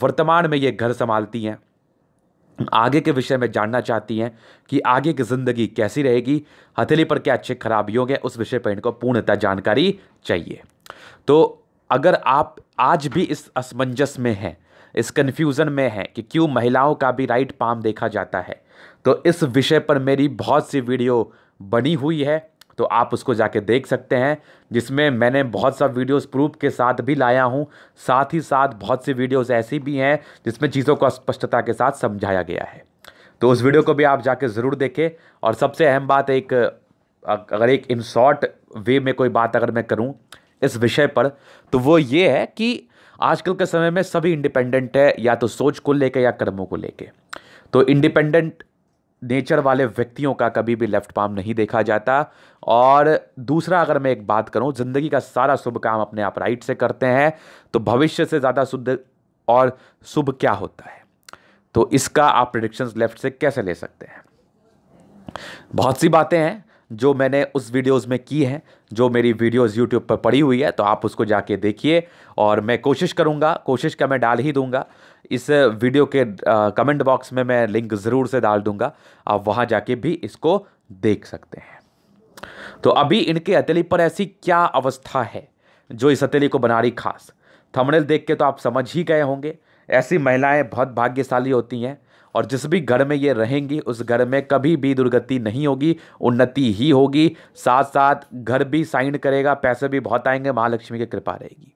वर्तमान में ये घर संभालती हैं आगे के विषय में जानना चाहती हैं कि आगे की ज़िंदगी कैसी रहेगी हथेली पर क्या अच्छे खराबी होंगे उस विषय पर इनको पूर्णतः जानकारी चाहिए तो अगर आप आज भी इस असमंजस में हैं इस कन्फ्यूज़न में हैं कि क्यों महिलाओं का भी राइट पाम देखा जाता है तो इस विषय पर मेरी बहुत सी वीडियो बनी हुई है तो आप उसको जाके देख सकते हैं जिसमें मैंने बहुत सा वीडियोस प्रूफ के साथ भी लाया हूँ साथ ही साथ बहुत सी वीडियोस ऐसी भी हैं जिसमें चीज़ों को स्पष्टता के साथ समझाया गया है तो उस वीडियो को भी आप जाके ज़रूर देखें और सबसे अहम बात एक अगर एक इन शॉर्ट वे में कोई बात अगर मैं करूँ इस विषय पर तो वो ये है कि आजकल के समय में सभी इंडिपेंडेंट है या तो सोच को लेकर या कर्मों को लेकर तो इंडिपेंडेंट नेचर वाले व्यक्तियों का कभी भी लेफ्ट पाम नहीं देखा जाता और दूसरा अगर मैं एक बात करूं ज़िंदगी का सारा शुभ काम अपने आप राइट से करते हैं तो भविष्य से ज़्यादा शुद्ध और शुभ क्या होता है तो इसका आप प्रडिक्शंस लेफ्ट से कैसे ले सकते हैं बहुत सी बातें हैं जो मैंने उस वीडियोस में की हैं जो मेरी वीडियोस यूट्यूब पर पड़ी हुई है तो आप उसको जाके देखिए और मैं कोशिश करूँगा कोशिश का मैं डाल ही दूँगा इस वीडियो के कमेंट बॉक्स में मैं लिंक ज़रूर से डाल दूंगा आप वहाँ जाके भी इसको देख सकते हैं तो अभी इनके हथेली पर ऐसी क्या अवस्था है जो इस हथेली को बना रही खास थमनेल देख के तो आप समझ ही गए होंगे ऐसी महिलाएं बहुत भाग्यशाली होती हैं और जिस भी घर में ये रहेंगी उस घर में कभी भी दुर्गति नहीं होगी उन्नति ही होगी साथ साथ घर भी साइन करेगा पैसे भी बहुत आएंगे महालक्ष्मी की कृपा रहेगी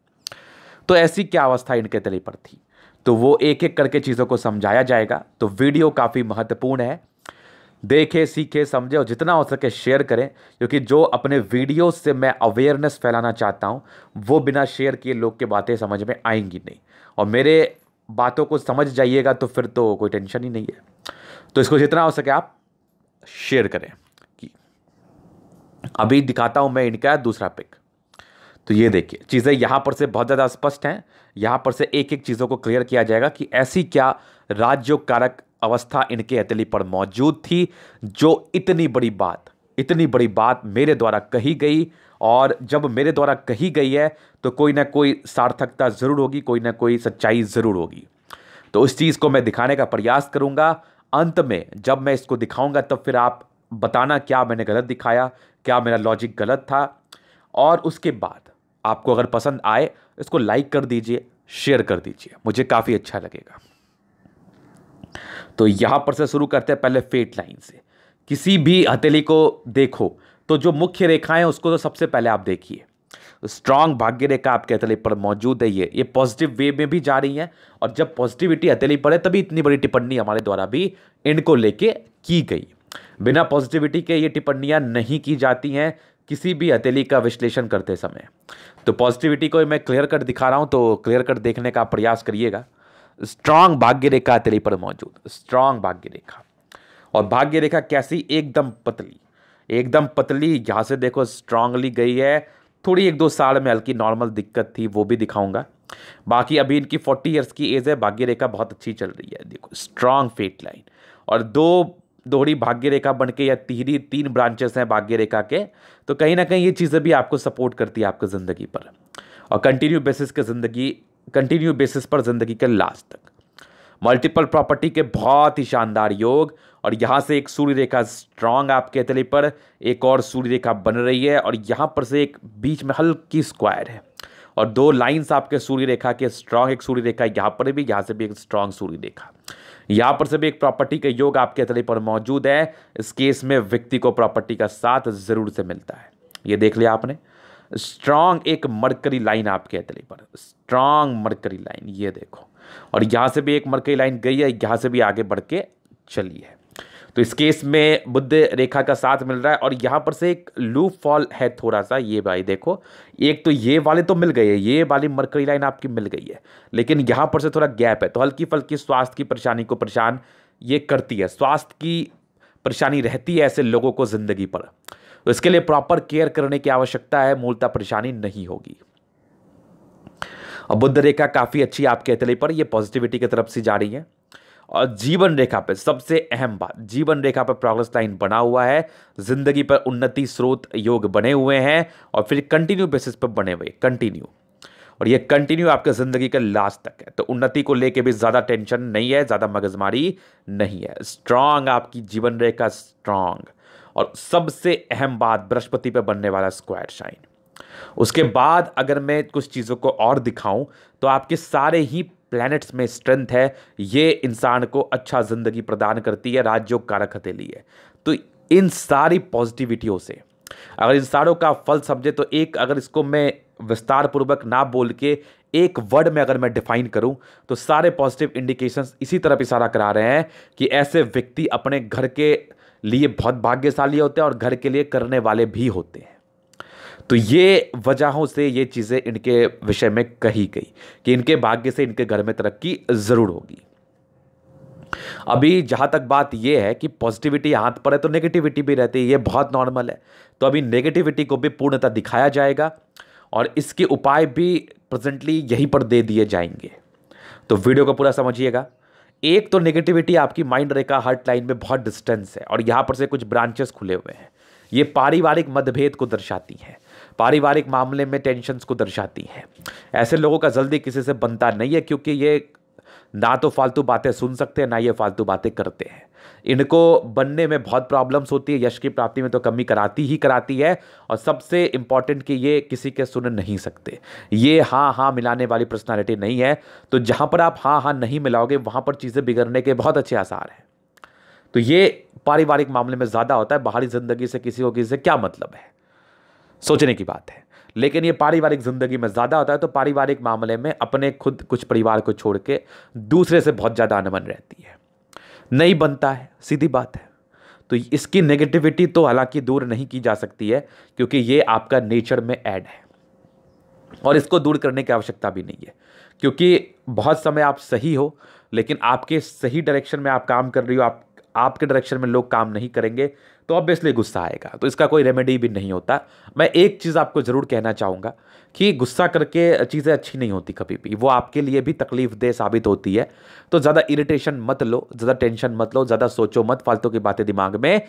तो ऐसी क्या अवस्था इनके तले पर थी तो वो एक एक करके चीज़ों को समझाया जाएगा तो वीडियो काफ़ी महत्वपूर्ण है देखें सीखें समझें और जितना हो सके शेयर करें क्योंकि जो अपने वीडियो से मैं अवेयरनेस फैलाना चाहता हूँ वो बिना शेयर किए लोग के बातें समझ में आएंगी नहीं और मेरे बातों को समझ जाइएगा तो फिर तो कोई टेंशन ही नहीं है तो इसको जितना हो सके आप शेयर करें कि अभी दिखाता हूँ मैं इनका दूसरा पिक तो ये देखिए चीज़ें यहाँ पर से बहुत ज़्यादा स्पष्ट हैं यहाँ पर से एक एक चीज़ों को क्लियर किया जाएगा कि ऐसी क्या राज्यों कारक अवस्था इनके हथेली पर मौजूद थी जो इतनी बड़ी बात इतनी बड़ी बात मेरे द्वारा कही गई और जब मेरे द्वारा कही गई है तो कोई ना कोई सार्थकता ज़रूर होगी कोई ना कोई सच्चाई ज़रूर होगी तो उस चीज़ को मैं दिखाने का प्रयास करूँगा अंत में जब मैं इसको दिखाऊँगा तब फिर आप बताना क्या मैंने गलत दिखाया क्या मेरा लॉजिक गलत था और उसके बाद आपको अगर पसंद आए इसको लाइक कर दीजिए शेयर कर दीजिए मुझे काफ़ी अच्छा लगेगा तो यहाँ पर से शुरू करते हैं पहले फेट लाइन से किसी भी हथेली को देखो तो जो मुख्य रेखाएं उसको तो सबसे पहले आप देखिए स्ट्रांग भाग्य रेखा आपके हथेली पर मौजूद है ये ये पॉजिटिव वे में भी जा रही है और जब पॉजिटिविटी हथेली पर है तभी इतनी बड़ी टिप्पणी हमारे द्वारा भी इनको लेके की गई बिना पॉजिटिविटी के ये टिप्पणियाँ नहीं की जाती हैं किसी भी हथेली का विश्लेषण करते समय तो पॉजिटिविटी को मैं क्लियर कट दिखा रहा हूँ तो क्लियर कट देखने का प्रयास करिएगा स्ट्रांग भाग्य रेखा हथेली पर मौजूद स्ट्रांग भाग्य रेखा और भाग्य रेखा कैसी एकदम पतली एकदम पतली यहाँ से देखो स्ट्रांगली गई है थोड़ी एक दो साल में हल्की नॉर्मल दिक्कत थी वो भी दिखाऊंगा बाकी अभी इनकी फोर्टी ईयर्स की एज है भाग्य रेखा बहुत अच्छी चल रही है देखो स्ट्रांग फेट लाइन और दो दोहरी भाग्य रेखा बन के या तीहरी तीन ब्रांचेस हैं भाग्य रेखा के तो कहीं ना कहीं ये चीज़ें भी आपको सपोर्ट करती है आपकी ज़िंदगी पर और कंटिन्यू बेसिस के ज़िंदगी कंटिन्यू बेसिस पर ज़िंदगी के लास्ट तक मल्टीपल प्रॉपर्टी के बहुत ही शानदार योग और यहाँ से एक सूर्य रेखा स्ट्रांग आपके तले पर एक और सूर्य रेखा बन रही है और यहाँ पर से एक बीच में हल्की स्क्वायर है और दो लाइंस आपके सूर्य रेखा के स्ट्रांग एक सूर्य रेखा यहाँ पर भी यहाँ से भी एक स्ट्रांग सूर्य रेखा यहाँ पर से भी एक प्रॉपर्टी का योग आपके अतले पर मौजूद है इस केस में व्यक्ति को प्रॉपर्टी का साथ ज़रूर से मिलता है ये देख लिया आपने स्ट्रांग एक मरकरी लाइन आपके अतले पर स्ट्रांग मरकरी लाइन ये देखो और यहाँ से भी एक मरकरी लाइन गई है यहाँ से भी आगे बढ़ के चली है तो इस केस में बुद्ध रेखा का साथ मिल रहा है और यहाँ पर से एक लूप फॉल है थोड़ा सा ये भाई देखो एक तो ये वाले तो मिल गए हैं ये वाली मरकरी लाइन आपकी मिल गई है लेकिन यहाँ पर से थोड़ा गैप है तो हल्की फल्की स्वास्थ्य की परेशानी को परेशान ये करती है स्वास्थ्य की परेशानी रहती है ऐसे लोगों को ज़िंदगी पर तो इसके लिए प्रॉपर केयर करने की आवश्यकता है मूलतः परेशानी नहीं होगी और बुद्ध रेखा काफ़ी अच्छी आपके अतले पर ये पॉजिटिविटी की तरफ से जा रही है और जीवन रेखा पर सबसे अहम बात जीवन रेखा पर प्रोग्रेस लाइन बना हुआ है ज़िंदगी पर उन्नति स्रोत योग बने हुए हैं और फिर कंटिन्यू बेसिस पर बने हुए कंटिन्यू और ये कंटिन्यू आपके ज़िंदगी के लास्ट तक है तो उन्नति को लेके भी ज़्यादा टेंशन नहीं है ज़्यादा मगजमारी नहीं है स्ट्रांग आपकी जीवन रेखा स्ट्रांग और सबसे अहम बात बृहस्पति पर बनने वाला स्क्वायर शाइन उसके बाद अगर मैं कुछ चीज़ों को और दिखाऊं तो आपके सारे ही प्लैनेट्स में स्ट्रेंथ है ये इंसान को अच्छा ज़िंदगी प्रदान करती है राजयोग कारक हथेली है तो इन सारी पॉजिटिविटियों से अगर इन सारों का फल समझे तो एक अगर इसको मैं विस्तार पूर्वक ना बोल के एक वर्ड में अगर मैं डिफाइन करूं तो सारे पॉजिटिव इंडिकेशंस इसी तरफ इशारा करा रहे हैं कि ऐसे व्यक्ति अपने घर के लिए बहुत भाग्यशाली होते हैं और घर के लिए करने वाले भी होते हैं तो ये वजहों से ये चीज़ें इनके विषय में कही गई कि इनके भाग्य से इनके घर में तरक्की ज़रूर होगी अभी जहां तक बात यह है कि पॉजिटिविटी हाथ पर है तो नेगेटिविटी भी रहती है ये बहुत नॉर्मल है तो अभी नेगेटिविटी को भी पूर्णतः दिखाया जाएगा और इसके उपाय भी प्रेजेंटली यहीं पर दे दिए जाएंगे तो वीडियो को पूरा समझिएगा एक तो नेगेटिविटी आपकी माइंड रेखा हर्ट लाइन में बहुत डिस्टेंस है और यहाँ पर से कुछ ब्रांचेस खुले हुए हैं ये पारिवारिक मतभेद को दर्शाती हैं पारिवारिक मामले में टेंशन्स को दर्शाती हैं ऐसे लोगों का जल्दी किसी से बनता नहीं है क्योंकि ये ना तो फालतू बातें सुन सकते हैं ना ये फालतू बातें करते हैं इनको बनने में बहुत प्रॉब्लम्स होती है यश की प्राप्ति में तो कमी कराती ही कराती है और सबसे इम्पॉर्टेंट कि ये किसी के सुन नहीं सकते ये हाँ हाँ मिलाने वाली पर्सनालिटी नहीं है तो जहाँ पर आप हाँ हाँ नहीं मिलाओगे वहाँ पर चीज़ें बिगड़ने के बहुत अच्छे आसार हैं तो ये पारिवारिक मामले में ज़्यादा होता है बाहरी ज़िंदगी से किसी को किसी से क्या मतलब है सोचने की बात है लेकिन ये पारिवारिक ज़िंदगी में ज़्यादा होता है तो पारिवारिक मामले में अपने खुद कुछ परिवार को छोड़ के दूसरे से बहुत ज़्यादा अनबन रहती है नहीं बनता है सीधी बात है तो इसकी नेगेटिविटी तो हालांकि दूर नहीं की जा सकती है क्योंकि ये आपका नेचर में ऐड है और इसको दूर करने की आवश्यकता भी नहीं है क्योंकि बहुत समय आप सही हो लेकिन आपके सही डायरेक्शन में आप काम कर रही हो आप आपके डायरेक्शन में लोग काम नहीं करेंगे तो ऑब्वियसली गुस्सा आएगा तो इसका कोई रेमेडी भी नहीं होता मैं एक चीज़ आपको ज़रूर कहना चाहूँगा कि गुस्सा करके चीज़ें अच्छी नहीं होती कभी भी वो आपके लिए भी तकलीफ दे साबित होती है तो ज़्यादा इरिटेशन मत लो ज़्यादा टेंशन मत लो ज़्यादा सोचो मत फालतू की बातें दिमाग में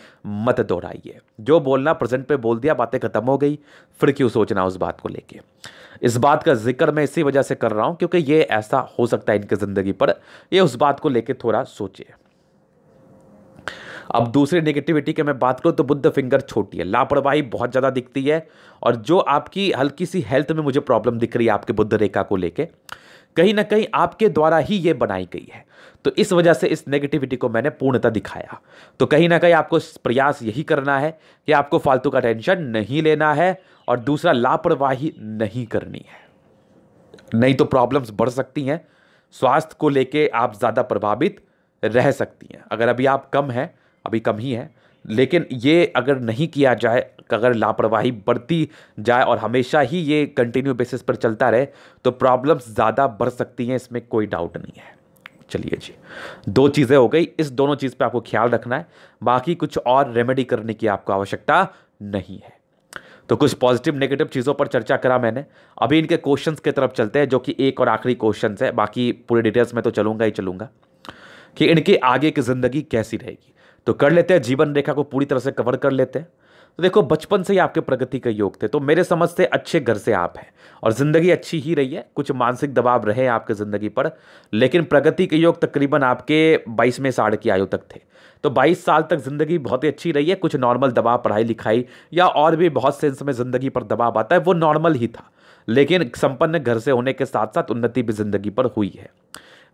मत दोहराइए जो बोलना प्रेजेंट पे बोल दिया बातें ख़त्म हो गई फिर क्यों सोचना उस बात को लेके इस बात का जिक्र मैं इसी वजह से कर रहा हूँ क्योंकि ये ऐसा हो सकता है इनकी ज़िंदगी पर ये उस बात को लेकर थोड़ा सोचे अब दूसरी नेगेटिविटी की मैं बात करूँ तो बुद्ध फिंगर छोटी है लापरवाही बहुत ज़्यादा दिखती है और जो आपकी हल्की सी हेल्थ में मुझे प्रॉब्लम दिख रही है आपके बुद्ध रेखा को लेके कहीं ना कहीं आपके द्वारा ही ये बनाई गई है तो इस वजह से इस नेगेटिविटी को मैंने पूर्णता दिखाया तो कहीं ना कहीं आपको प्रयास यही करना है कि आपको फालतू का टेंशन नहीं लेना है और दूसरा लापरवाही नहीं करनी है नहीं तो प्रॉब्लम्स बढ़ सकती हैं स्वास्थ्य को लेके आप ज़्यादा प्रभावित रह सकती हैं अगर अभी आप कम हैं अभी कम ही है लेकिन ये अगर नहीं किया जाए अगर लापरवाही बढ़ती जाए और हमेशा ही ये कंटिन्यू बेसिस पर चलता रहे तो प्रॉब्लम्स ज़्यादा बढ़ सकती हैं इसमें कोई डाउट नहीं है चलिए जी दो चीज़ें हो गई इस दोनों चीज़ पे आपको ख्याल रखना है बाकी कुछ और रेमेडी करने की आपको आवश्यकता नहीं है तो कुछ पॉजिटिव नेगेटिव चीज़ों पर चर्चा करा मैंने अभी इनके क्वेश्चंस की तरफ चलते हैं जो कि एक और आखिरी क्वेश्चन है बाकी पूरे डिटेल्स में तो चलूँगा ही चलूँगा कि इनके आगे की ज़िंदगी कैसी रहेगी तो कर लेते हैं जीवन रेखा को पूरी तरह से कवर कर लेते हैं तो देखो बचपन से ही आपके प्रगति का योग थे तो मेरे समझ से अच्छे घर से आप हैं और ज़िंदगी अच्छी ही रही है कुछ मानसिक दबाव रहे आपके ज़िंदगी पर लेकिन प्रगति के योग तकरीबन आपके बाईसवें साढ़ की आयु तक थे तो 22 साल तक ज़िंदगी बहुत ही अच्छी रही है कुछ नॉर्मल दबाव पढ़ाई लिखाई या और भी बहुत सेंस में ज़िंदगी पर दबाव आता है वो नॉर्मल ही था लेकिन संपन्न घर से होने के साथ साथ उन्नति भी ज़िंदगी पर हुई है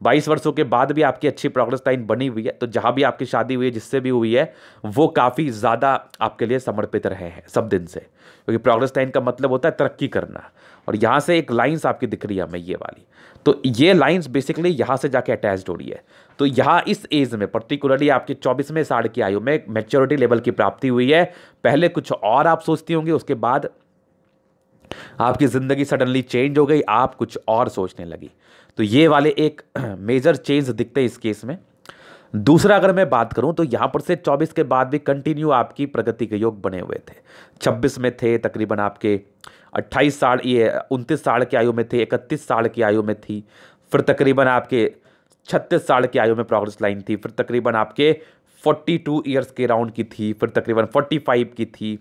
बाईस वर्षों के बाद भी आपकी अच्छी प्रोग्रेस लाइन बनी हुई है तो जहाँ भी आपकी शादी हुई है जिससे भी हुई है वो काफ़ी ज़्यादा आपके लिए समर्पित रहे हैं सब दिन से क्योंकि प्रोग्रेस लाइन का मतलब होता है तरक्की करना और यहाँ से एक लाइन्स आपकी दिख रही है हमें ये वाली तो ये लाइन्स बेसिकली यहाँ से जाके अटैच हो रही है तो यहाँ इस एज में पर्टिकुलरली आपके चौबीसवें साढ़ की आयु में मेच्योरिटी लेवल की प्राप्ति हुई है पहले कुछ और आप सोचती होंगी उसके बाद आपकी ज़िंदगी सडनली चेंज हो गई आप कुछ और सोचने लगी तो ये वाले एक मेजर चेंज दिखते हैं इस केस में दूसरा अगर मैं बात करूं तो यहां पर से 24 के बाद भी कंटिन्यू आपकी प्रगति के योग बने हुए थे 26 में थे तकरीबन आपके 28 साल ये उनतीस साल की आयु में थे 31 साल की आयु में थी फिर तकरीबन आपके 36 साल की आयु में प्रोग्रेस लाइन थी फिर तकरीबन आपके 42 ईयर्स के राउंड की थी फिर तकरीबन 45 की थी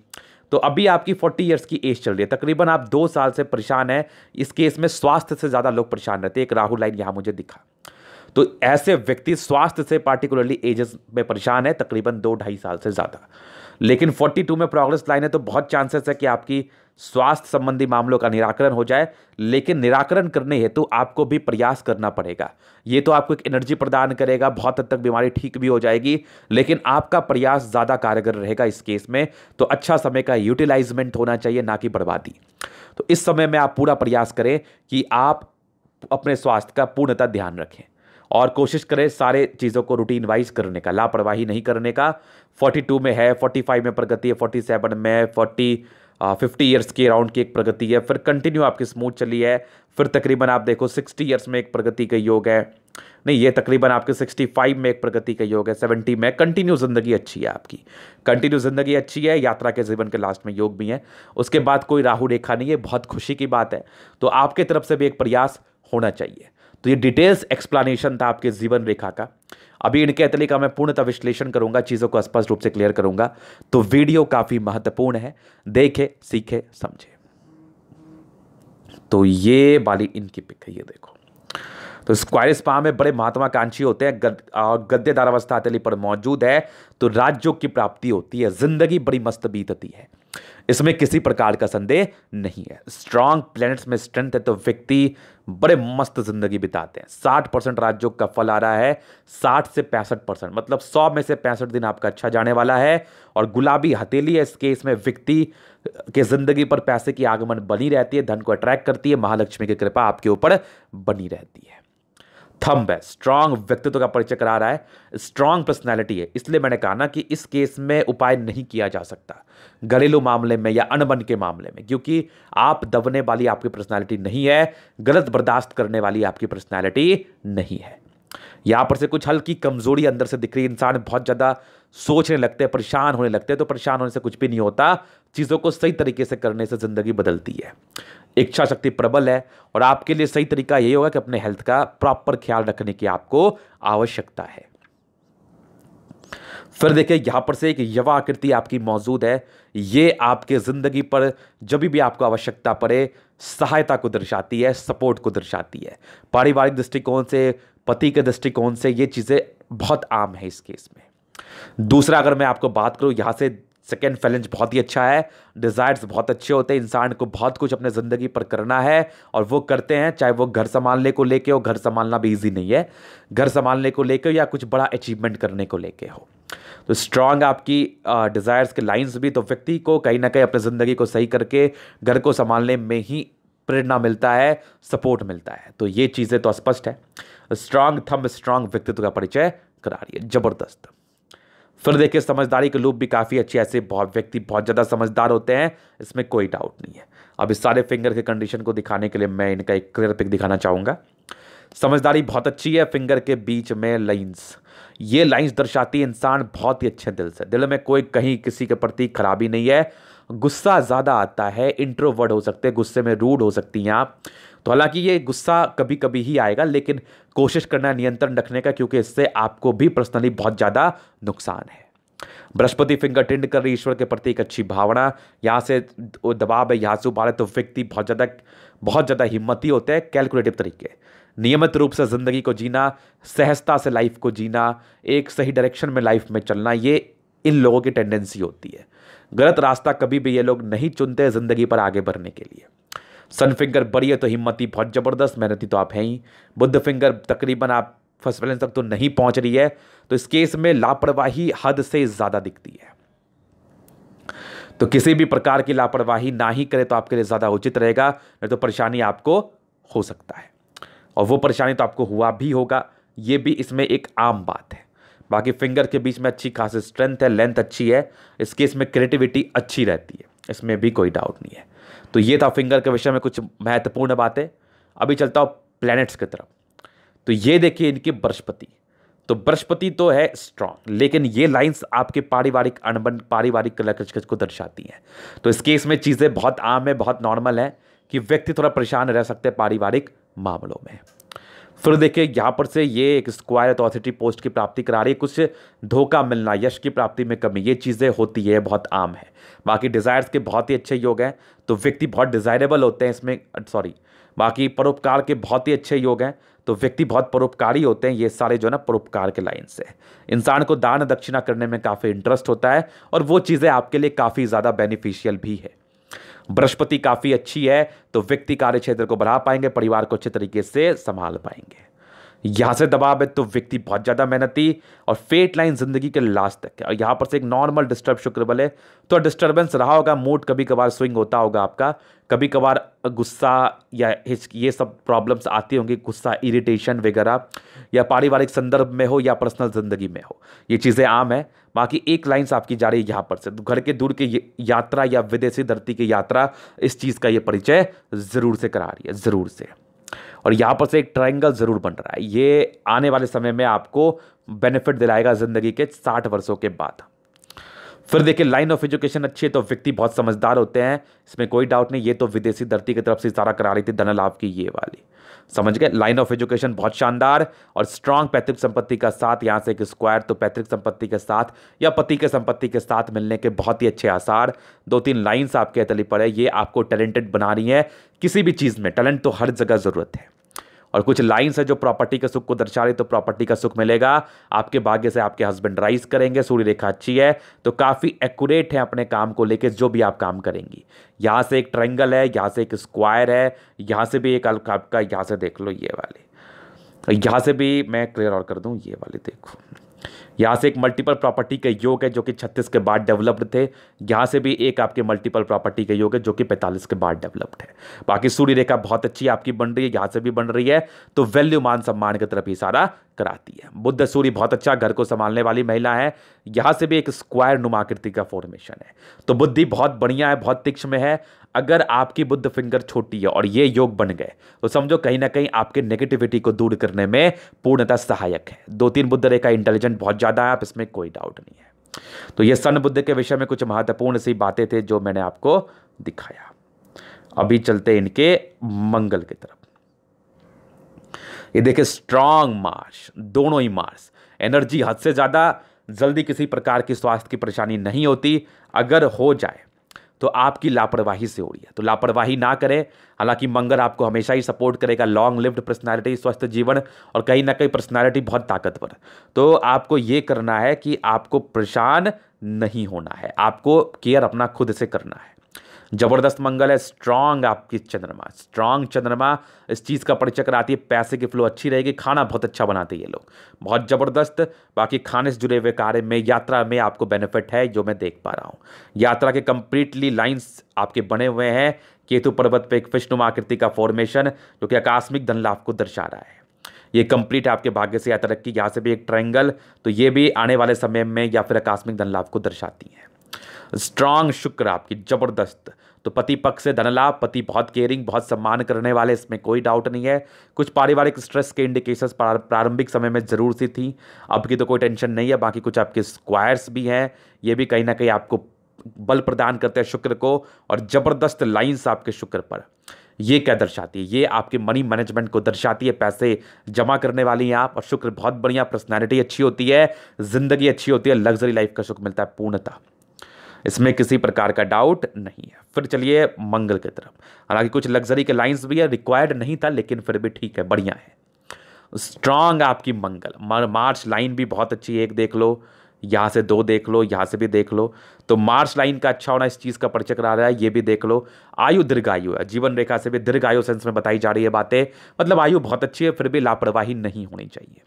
तो अभी आपकी फोर्टी ईयर्स की एज चल रही है तकरीबन आप दो साल से परेशान हैं इस केस में स्वास्थ्य से ज़्यादा लोग परेशान रहते हैं एक राहुल लाइन यहाँ मुझे दिखा तो ऐसे व्यक्ति स्वास्थ्य से पार्टिकुलरली एजेस में परेशान है तकरीबन दो ढाई साल से ज़्यादा लेकिन 42 में प्रोग्रेस लाइन है तो बहुत चांसेस है कि आपकी स्वास्थ्य संबंधी मामलों का निराकरण हो जाए लेकिन निराकरण करने हेतु तो आपको भी प्रयास करना पड़ेगा ये तो आपको एक एनर्जी प्रदान करेगा बहुत हद तक बीमारी ठीक भी हो जाएगी लेकिन आपका प्रयास ज़्यादा कारगर रहेगा इस केस में तो अच्छा समय का यूटिलाइजमेंट होना चाहिए ना कि बर्बादी तो इस समय में आप पूरा प्रयास करें कि आप अपने स्वास्थ्य का पूर्णतः ध्यान रखें और कोशिश करें सारे चीज़ों को रूटीन वाइज करने का लापरवाही नहीं करने का 42 में है 45 में प्रगति है 47 में 40 फिफ्टी ईयर्स के अराउंड की एक प्रगति है फिर कंटिन्यू आपकी स्मूथ चली है फिर तकरीबन आप देखो सिक्सटी ईयर्स में एक प्रगति का योग है नहीं ये तकरीबन आपके 65 में एक प्रगति का योग है 70 में कंटिन्यू ज़िंदगी अच्छी है आपकी कंटिन्यू ज़िंदगी अच्छी है यात्रा के जीवन के लास्ट में योग भी है उसके बाद कोई राहु रेखा नहीं है बहुत खुशी की बात है तो आपके तरफ से भी एक प्रयास होना चाहिए तो ये डिटेल्स एक्सप्लानेशन था आपके जीवन रेखा का अभी इनके अतले का मैं पूर्णतः विश्लेषण करूंगा चीज़ों को स्पष्ट रूप से क्लियर करूंगा तो वीडियो काफ़ी महत्वपूर्ण है देखे सीखे समझे तो ये वाली इनकी पिक है ये देखो तो स्क्वायर स्पा में बड़े महात्माकांक्षी होते हैं गद, गद्देदार अवस्था अतली पर मौजूद है तो राज्यों की प्राप्ति होती है जिंदगी बड़ी मस्त बीतती है इसमें किसी प्रकार का संदेह नहीं है स्ट्रांग प्लैनेट्स में स्ट्रेंथ है तो व्यक्ति बड़े मस्त जिंदगी बिताते हैं साठ परसेंट राज्यों का फल आ रहा है साठ से पैंसठ परसेंट मतलब सौ में से पैंसठ दिन आपका अच्छा जाने वाला है और गुलाबी हथेली है इस केस में व्यक्ति के जिंदगी पर पैसे की आगमन बनी रहती है धन को अट्रैक्ट करती है महालक्ष्मी की कृपा आपके ऊपर बनी रहती है थम्ब है स्ट्रांग व्यक्तित्व का परिचय करा रहा है स्ट्रांग पर्सनैलिटी है इसलिए मैंने कहा ना कि इस केस में उपाय नहीं किया जा सकता घरेलू मामले में या अनबन के मामले में क्योंकि आप दबने वाली आपकी पर्सनैलिटी नहीं है गलत बर्दाश्त करने वाली आपकी पर्सनैलिटी नहीं है यहाँ पर से कुछ हल्की कमजोरी अंदर से दिख रही है इंसान बहुत ज़्यादा सोचने लगते हैं परेशान होने लगते हैं तो परेशान होने से कुछ भी नहीं होता चीज़ों को सही तरीके से करने से ज़िंदगी बदलती है इच्छा शक्ति प्रबल है और आपके लिए सही तरीका यही होगा कि अपने हेल्थ का प्रॉपर ख्याल रखने की आपको आवश्यकता है फिर देखिए यहाँ पर से एक यवा आकृति आपकी मौजूद है ये आपके ज़िंदगी पर जब भी आपको आवश्यकता पड़े सहायता को दर्शाती है सपोर्ट को दर्शाती है पारिवारिक दृष्टिकोण से पति के दृष्टिकोण से ये चीज़ें बहुत आम है इस केस में दूसरा अगर मैं आपको बात करूँ यहाँ से सेकेंड फैलेंज बहुत ही अच्छा है डिज़ायर्स बहुत अच्छे होते हैं इंसान को बहुत कुछ अपने ज़िंदगी पर करना है और वो करते हैं चाहे वो घर संभालने को लेके हो घर संभालना भी ईजी नहीं है घर संभालने को लेके हो या कुछ बड़ा अचीवमेंट करने को लेके हो तो स्ट्रांग आपकी डिज़ायर्स के लाइंस भी तो व्यक्ति को कहीं ना कहीं अपनी ज़िंदगी को सही करके घर को संभालने में ही प्रेरणा मिलता है सपोर्ट मिलता है तो ये चीज़ें तो स्पष्ट है स्ट्रांग थम स्ट्रांग व्यक्तित्व का परिचय करा रही है जबरदस्त फिर देखिए समझदारी के लोग भी काफ़ी अच्छे ऐसे बहुत व्यक्ति बहुत ज़्यादा समझदार होते हैं इसमें कोई डाउट नहीं है अब इस सारे फिंगर के कंडीशन को दिखाने के लिए मैं इनका एक क्लियर पिक दिखाना चाहूँगा समझदारी बहुत अच्छी है फिंगर के बीच में लाइंस ये लाइंस दर्शाती है इंसान बहुत ही अच्छे दिल से दिल में कोई कहीं किसी के प्रति खराबी नहीं है गुस्सा ज़्यादा आता है इंट्रोवर्ड हो सकते हैं गुस्से में रूड हो सकती हैं आप तो हालांकि ये गुस्सा कभी कभी ही आएगा लेकिन कोशिश करना नियंत्रण रखने का क्योंकि इससे आपको भी पर्सनली बहुत ज़्यादा नुकसान है बृहस्पति फिंगर टिंड कर रही ईश्वर के प्रति एक अच्छी भावना यहाँ से दबाव है यहाँ से उबारे तो व्यक्ति बहुत ज़्यादा बहुत ज़्यादा हिम्मती होते हैं कैलकुलेटिव तरीके नियमित रूप से ज़िंदगी को जीना सहजता से लाइफ को जीना एक सही डायरेक्शन में लाइफ में चलना ये इन लोगों की टेंडेंसी होती है गलत रास्ता कभी भी ये लोग नहीं चुनते ज़िंदगी पर आगे बढ़ने के लिए सन फिंगर बड़ी है तो हिम्मत ही बहुत ज़बरदस्त मेहनती तो आप हैं ही बुद्ध फिंगर तकरीबन आप फर्स्ट बैलेंस तक तो नहीं पहुंच रही है तो इस केस में लापरवाही हद से ज़्यादा दिखती है तो किसी भी प्रकार की लापरवाही ना ही करें तो आपके लिए ज़्यादा उचित रहेगा नहीं तो परेशानी आपको हो सकता है और वो परेशानी तो आपको हुआ भी होगा ये भी इसमें एक आम बात है बाकी फिंगर के बीच में अच्छी खासी स्ट्रेंथ है लेंथ अच्छी है इस केस में क्रिएटिविटी अच्छी रहती है इसमें भी कोई डाउट नहीं है तो ये था फिंगर के विषय में कुछ महत्वपूर्ण बातें अभी चलता हूँ प्लैनेट्स की तरफ तो ये देखिए इनकी बृहस्पति तो बृहस्पति तो है स्ट्रांग लेकिन ये लाइंस आपके पारिवारिक अनबन पारिवारिक कलाकृत को दर्शाती हैं तो इस केस में चीज़ें बहुत आम है बहुत नॉर्मल है कि व्यक्ति थोड़ा परेशान रह सकते हैं पारिवारिक मामलों में फिर देखिए यहाँ पर से ये एक स्क्वायर अथॉरिटी पोस्ट की प्राप्ति करा रही है कुछ धोखा मिलना यश की प्राप्ति में कमी ये चीज़ें होती है बहुत आम है बाकी डिज़ायर्स के बहुत ही अच्छे योग हैं तो व्यक्ति बहुत डिज़ायरेबल होते हैं इसमें सॉरी बाकी परोपकार के बहुत ही अच्छे योग हैं तो व्यक्ति बहुत परोपकारी होते हैं ये सारे जो है ना परोपकार के लाइन से इंसान को दान दक्षिणा करने में काफ़ी इंटरेस्ट होता है और वो चीज़ें आपके लिए काफ़ी ज़्यादा बेनिफिशियल भी है बृहस्पति काफ़ी अच्छी है तो व्यक्ति कार्य क्षेत्र को बढ़ा पाएंगे परिवार को अच्छे तरीके से संभाल पाएंगे यहाँ से दबाव है तो व्यक्ति बहुत ज़्यादा मेहनती और फेट लाइन जिंदगी के लास्ट तक है और यहाँ पर से एक नॉर्मल डिस्टर्ब शुक्र बल है तो डिस्टर्बेंस रहा होगा मूड कभी कभार स्विंग होता होगा आपका कभी कभार गुस्सा या ये सब प्रॉब्लम्स आती होंगी गुस्सा इरिटेशन वगैरह या पारिवारिक संदर्भ में हो या पर्सनल ज़िंदगी में हो ये चीज़ें आम है बाकी एक लाइन्स आपकी जा रही है यहाँ पर से तो घर के दूर की यात्रा या विदेशी धरती की यात्रा इस चीज़ का ये परिचय ज़रूर से करा रही है ज़रूर से और यहाँ पर से एक ट्रायंगल ज़रूर बन रहा है ये आने वाले समय में आपको बेनिफिट दिलाएगा ज़िंदगी के साठ वर्षों के बाद फिर देखिए लाइन ऑफ एजुकेशन अच्छी है तो व्यक्ति बहुत समझदार होते हैं इसमें कोई डाउट नहीं ये तो विदेशी धरती की तरफ से इशारा करा रही थी धन लाभ की ये वाली समझ गए लाइन ऑफ एजुकेशन बहुत शानदार और स्ट्रांग पैतृक संपत्ति का साथ यहाँ से एक स्क्वायर तो पैतृक संपत्ति के साथ या पति के संपत्ति के साथ मिलने के बहुत ही अच्छे आसार दो तीन लाइन्स आपके अतली पड़े ये आपको टैलेंटेड बना रही है किसी भी चीज़ में टैलेंट तो हर जगह ज़रूरत है और कुछ लाइन्स है जो प्रॉपर्टी के सुख को दर्शा रही तो प्रॉपर्टी का सुख मिलेगा आपके भाग्य से आपके हस्बैंड राइज करेंगे सूर्य रेखा अच्छी है तो काफ़ी एक्यूरेट है अपने काम को लेकर जो भी आप काम करेंगी यहाँ से एक ट्रैंगल है यहाँ से एक स्क्वायर है यहाँ से भी एक आपका यहाँ से देख लो ये वाले यहाँ से भी मैं क्लियर और कर दूँ ये वाले देखो यहाँ से एक मल्टीपल प्रॉपर्टी के योग है जो कि छत्तीस के बाद डेवलप्ड थे यहाँ से भी एक आपके मल्टीपल प्रॉपर्टी के योग है जो कि पैंतालीस के बाद डेवलप्ड है बाकी सूर्य रेखा बहुत अच्छी आपकी बन रही है यहाँ से भी बन रही है तो वैल्यू मान सम्मान की तरफ इशारा कराती है बुद्ध सूर्य बहुत अच्छा घर को संभालने वाली महिला है यहाँ से भी एक स्क्वायर नुमाकृति का फॉर्मेशन है तो बुद्धि बहुत बढ़िया है बहुत तीक्ष्ण है अगर आपकी बुद्ध फिंगर छोटी है और ये योग बन गए तो समझो कहीं ना कहीं आपके नेगेटिविटी को दूर करने में पूर्णतः सहायक है दो तीन बुद्ध रेखा इंटेलिजेंट बहुत ज़्यादा आप इसमें कोई डाउट नहीं है तो ये सन बुद्ध के विषय में कुछ महत्वपूर्ण सी बातें थे जो मैंने आपको दिखाया अभी चलते इनके मंगल की तरफ ये देखिए स्ट्रांग मार्स दोनों ही मार्स एनर्जी हद से ज़्यादा जल्दी किसी प्रकार की स्वास्थ्य की परेशानी नहीं होती अगर हो जाए तो आपकी लापरवाही से हो रही है तो लापरवाही ना करें हालांकि मंगल आपको हमेशा ही सपोर्ट करेगा लॉन्ग लिव्ड पर्सनालिटी स्वस्थ जीवन और कहीं ना कहीं पर्सनालिटी बहुत ताकतवर तो आपको ये करना है कि आपको परेशान नहीं होना है आपको केयर अपना खुद से करना है ज़बरदस्त मंगल है स्ट्रांग आपकी चंद्रमा स्ट्रांग चंद्रमा इस चीज़ का परिचय कराती है पैसे की फ्लो अच्छी रहेगी खाना बहुत अच्छा बनाते हैं ये लोग बहुत ज़बरदस्त बाकी खाने से जुड़े हुए कार्य में यात्रा में आपको बेनिफिट है जो मैं देख पा रहा हूँ यात्रा के कंप्लीटली लाइन्स आपके बने हुए हैं केतु पर्वत पर एक फिशनुमा आकृति का फॉर्मेशन जो कि आकस्मिक धन लाभ को दर्शा रहा है ये कंप्लीट आपके भाग्य से यात्रा रखी यहाँ से भी एक ट्रायंगल तो ये भी आने वाले समय में या फिर आकस्मिक धन लाभ को दर्शाती है स्ट्रांग शुक्र आपकी जबरदस्त तो पति पक्ष से धनलाभ पति बहुत केयरिंग बहुत सम्मान करने वाले इसमें कोई डाउट नहीं है कुछ पारिवारिक स्ट्रेस के इंडिकेशंस प्रारंभिक समय में ज़रूर सी थी अब की तो कोई टेंशन नहीं है बाकी कुछ आपके स्क्वायर्स भी हैं ये भी कहीं ना कहीं आपको बल प्रदान करते हैं शुक्र को और ज़बरदस्त लाइन्स आपके शुक्र पर ये क्या दर्शाती है ये आपके मनी मैनेजमेंट को दर्शाती है पैसे जमा करने वाली हैं आप और शुक्र बहुत बढ़िया पर्सनैलिटी अच्छी होती है ज़िंदगी अच्छी होती है लग्जरी लाइफ का सुख मिलता है पूर्णता इसमें किसी प्रकार का डाउट नहीं है फिर चलिए मंगल की तरफ हालांकि कुछ लग्जरी के लाइंस भी है रिक्वायर्ड नहीं था लेकिन फिर भी ठीक है बढ़िया है स्ट्रांग आपकी मंगल मार्च लाइन भी बहुत अच्छी है एक देख लो यहाँ से दो देख लो यहाँ से भी देख लो तो मार्च लाइन का अच्छा होना इस चीज़ का परिचय करा रहा है ये भी देख लो आयु दीर्घायु है जीवन रेखा से भी दीर्घायु सेंस में बताई जा रही है बातें मतलब आयु बहुत अच्छी है फिर भी लापरवाही नहीं होनी चाहिए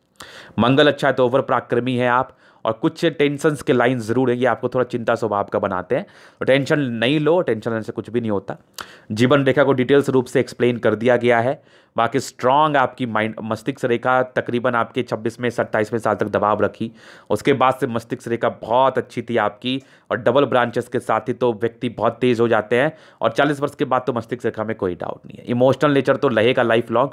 मंगल अच्छा है तो ओवर पराक्रमी है आप और कुछ टेंशन के लाइन ज़रूर है ये आपको थोड़ा चिंता स्वभाव का बनाते हैं तो टेंशन नहीं लो टेंशन लेने से कुछ भी नहीं होता जीवन रेखा को डिटेल्स रूप से एक्सप्लेन कर दिया गया है बाकी स्ट्रांग आपकी माइंड मस्तिष्क रेखा तकरीबन आपके 26 में 27 में साल तक दबाव रखी उसके बाद से मस्तिष्क रेखा बहुत अच्छी थी आपकी और डबल ब्रांचेस के साथ ही तो व्यक्ति बहुत तेज़ हो जाते हैं और 40 वर्ष के बाद तो मस्तिष्क रेखा में कोई डाउट नहीं है इमोशनल नेचर तो रहेगा लाइफ लॉन्ग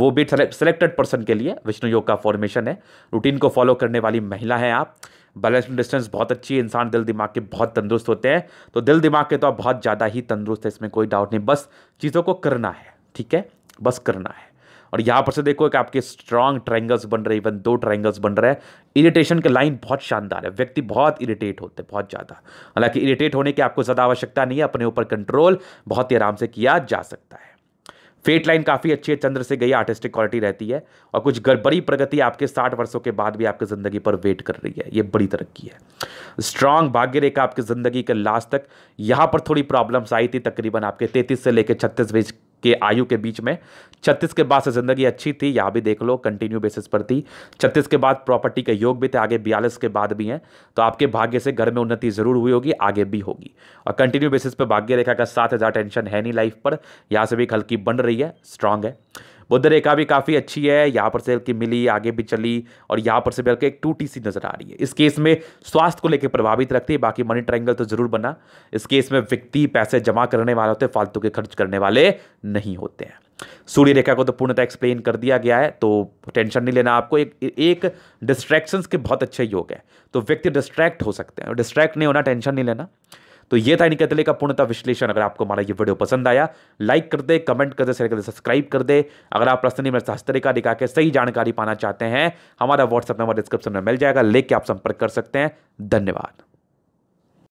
वो भी सिलेक्टेड पर्सन के लिए विष्णु योग का फॉर्मेशन है रूटीन को फॉलो करने वाली महिला हैं आप बैलेंस डिस्टेंस बहुत अच्छी है इंसान दिल दिमाग के बहुत तंदुरुस्त होते हैं तो दिल दिमाग के तो आप बहुत ज़्यादा ही तंदुरुस्त है इसमें कोई डाउट नहीं बस चीज़ों को करना है ठीक है बस करना है और यहाँ पर से देखो कि आपके स्ट्रांग ट्राइंगल्स बन रहे इवन दो ट्राइंगल्स बन रहे हैं इरिटेशन के लाइन बहुत शानदार है व्यक्ति बहुत इरिटेट होते हैं बहुत ज़्यादा हालांकि इरिटेट होने की आपको ज़्यादा आवश्यकता नहीं है अपने ऊपर कंट्रोल बहुत ही आराम से किया जा सकता है फेट लाइन काफ़ी अच्छी है चंद्र से गई आर्टिस्टिक क्वालिटी रहती है और कुछ गड़बड़ी प्रगति आपके साठ वर्षों के बाद भी आपकी ज़िंदगी पर वेट कर रही है ये बड़ी तरक्की है स्ट्रांग भाग्य रेखा आपकी ज़िंदगी के लास्ट तक यहाँ पर थोड़ी प्रॉब्लम्स आई थी तकरीबन आपके तैंतीस से लेकर छत्तीस बीच के आयु के बीच में छत्तीस के बाद से ज़िंदगी अच्छी थी यहाँ भी देख लो कंटिन्यू बेसिस पर थी छत्तीस के बाद प्रॉपर्टी के योग भी थे आगे बयालीस के बाद भी हैं तो आपके भाग्य से घर में उन्नति ज़रूर हुई होगी आगे भी होगी और कंटिन्यू बेसिस पर भाग्य रेखा का साथ हज़ार टेंशन है नहीं लाइफ पर यहाँ से भी एक हल्की बन रही है स्ट्रांग है बुद्ध रेखा भी काफ़ी अच्छी है यहाँ पर से हल्की मिली आगे भी चली और यहाँ पर से भी हल्की एक टूटी सी नजर आ रही है इस केस में स्वास्थ्य को लेकर प्रभावित रखती है बाकी मनी ट्राइंगल तो जरूर बना इस केस में व्यक्ति पैसे जमा करने वाले होते हैं फालतू के खर्च करने वाले नहीं होते हैं सूर्य रेखा को तो पूर्णतः एक्सप्लेन कर दिया गया है तो टेंशन नहीं लेना आपको एक एक डिस्ट्रैक्शंस के बहुत अच्छे योग है तो व्यक्ति डिस्ट्रैक्ट हो सकते हैं डिस्ट्रैक्ट नहीं होना टेंशन नहीं लेना तो ये था निकतले का पूर्णता विश्लेषण अगर आपको हमारा ये वीडियो पसंद आया लाइक कर दे कमेंट कर दे शेयर कर दे सब्सक्राइब कर दे अगर आप प्रश्न में हस्तरेखा दिखा के सही जानकारी पाना चाहते हैं हमारा व्हाट्सअप नंबर डिस्क्रिप्शन में मिल जाएगा लेके आप संपर्क कर सकते हैं धन्यवाद